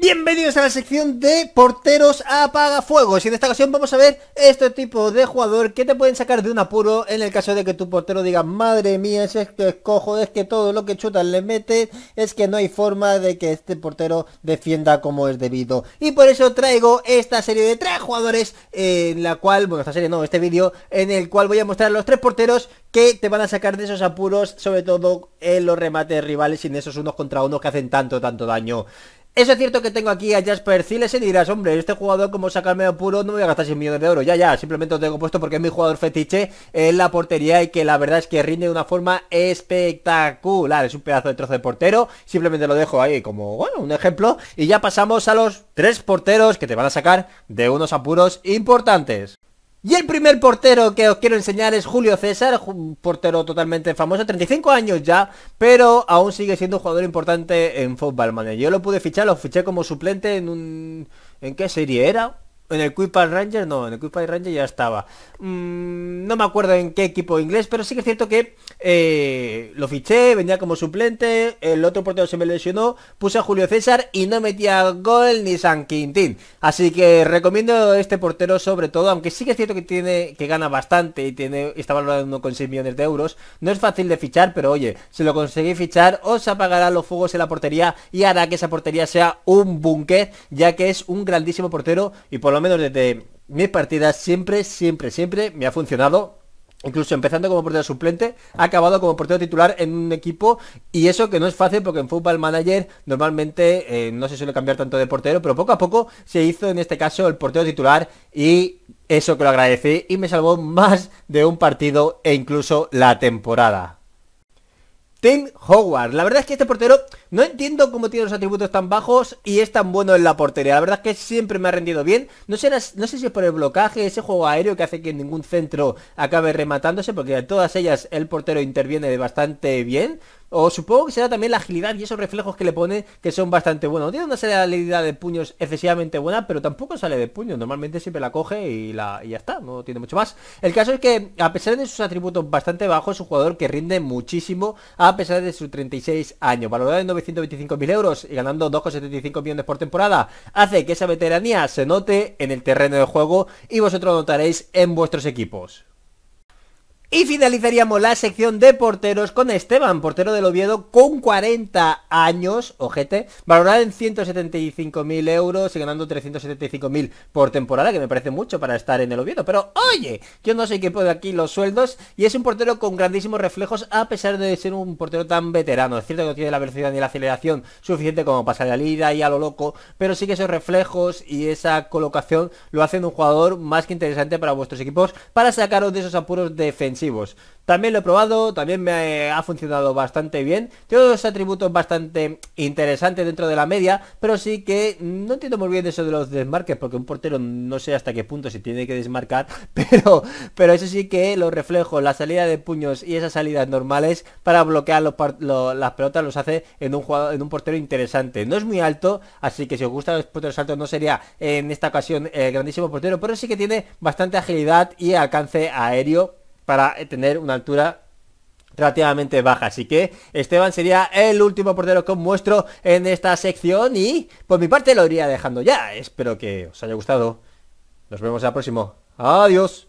Bienvenidos a la sección de porteros apagafuegos y en esta ocasión vamos a ver este tipo de jugador que te pueden sacar de un apuro en el caso de que tu portero diga madre mía es que es cojo, es que todo lo que chuta le mete, es que no hay forma de que este portero defienda como es debido y por eso traigo esta serie de tres jugadores en la cual, bueno esta serie no, este vídeo en el cual voy a mostrar los tres porteros que te van a sacar de esos apuros sobre todo en los remates rivales y en esos unos contra unos que hacen tanto tanto daño eso es cierto que tengo aquí a Jasper Ziles y dirás, hombre, este jugador como sacarme apuros no voy a gastar 100 millones de euros. Ya, ya, simplemente lo tengo puesto porque es mi jugador fetiche en la portería y que la verdad es que rinde de una forma espectacular. Es un pedazo de trozo de portero. Simplemente lo dejo ahí como, bueno, un ejemplo. Y ya pasamos a los tres porteros que te van a sacar de unos apuros importantes. Y el primer portero que os quiero enseñar es Julio César, un portero totalmente famoso, 35 años ya, pero aún sigue siendo un jugador importante en Football Manager. Yo lo pude fichar, lo fiché como suplente en un... ¿En qué serie era? En el Quipar Ranger no, en el Quipar Ranger ya estaba. Mm, no me acuerdo en qué equipo inglés, pero sí que es cierto que eh, lo fiché, venía como suplente, el otro portero se me lesionó, puse a Julio César y no metía gol ni San Quintín. Así que recomiendo este portero sobre todo, aunque sí que es cierto que tiene que gana bastante y tiene está valorado con 6 millones de euros. No es fácil de fichar, pero oye, si lo conseguís fichar, os apagará los fuegos en la portería y hará que esa portería sea un búnker, ya que es un grandísimo portero y por lo menos desde mis partidas, siempre, siempre, siempre me ha funcionado incluso empezando como portero suplente, ha acabado como portero titular en un equipo y eso que no es fácil porque en fútbol Manager normalmente eh, no se suele cambiar tanto de portero, pero poco a poco se hizo en este caso el portero titular y eso que lo agradecí y me salvó más de un partido e incluso la temporada. Tim Howard. La verdad es que este portero no entiendo cómo tiene los atributos tan bajos y es tan bueno en la portería. La verdad es que siempre me ha rendido bien. No, no sé si es por el blocaje, ese juego aéreo que hace que ningún centro acabe rematándose, porque en todas ellas el portero interviene bastante bien. O supongo que será también la agilidad y esos reflejos que le pone que son bastante buenos. Tiene una salida de puños excesivamente buena, pero tampoco sale de puños. Normalmente siempre la coge y, la, ya está, no tiene mucho más. El caso es que, a pesar de sus atributos bastante bajos, es un jugador que rinde muchísimo a pesar de sus 36 años. Valorado en 925.000 euros y ganando 2,75 millones por temporada, hace que esa veteranía se note en el terreno de juego y vosotros notaréis en vuestros equipos. Y finalizaríamos la sección de porteros con Esteban, portero del Oviedo, con 40 años, ojete, valorado en 175.000 euros y ganando 375.000 por temporada, que me parece mucho para estar en el Oviedo. Pero oye, yo no sé qué puedo aquí los sueldos y es un portero con grandísimos reflejos a pesar de ser un portero tan veterano. Es cierto que no tiene la velocidad ni la aceleración suficiente como para salir a lira y a lo loco, pero sí que esos reflejos y esa colocación lo hacen un jugador más que interesante para vuestros equipos para sacaros de esos apuros defensivos también lo he probado, también me ha funcionado bastante bien. Tiene dos atributos bastante interesantes dentro de la media, pero sí que no entiendo muy bien eso de los desmarques, porque un portero no sé hasta qué punto se tiene que desmarcar, pero, pero eso sí que los reflejos, la salida de puños y esas salidas normales para bloquear las pelotas los hace en un, en un portero interesante. No es muy alto, así que si os gustan los porteros altos no sería en esta ocasión el grandísimo portero, pero sí que tiene bastante agilidad y alcance aéreo para tener una altura relativamente baja. Así que Esteban sería el último portero que muestro en esta sección y por mi parte lo iría dejando ya. Espero que os haya gustado. Nos vemos en próximo. Adiós.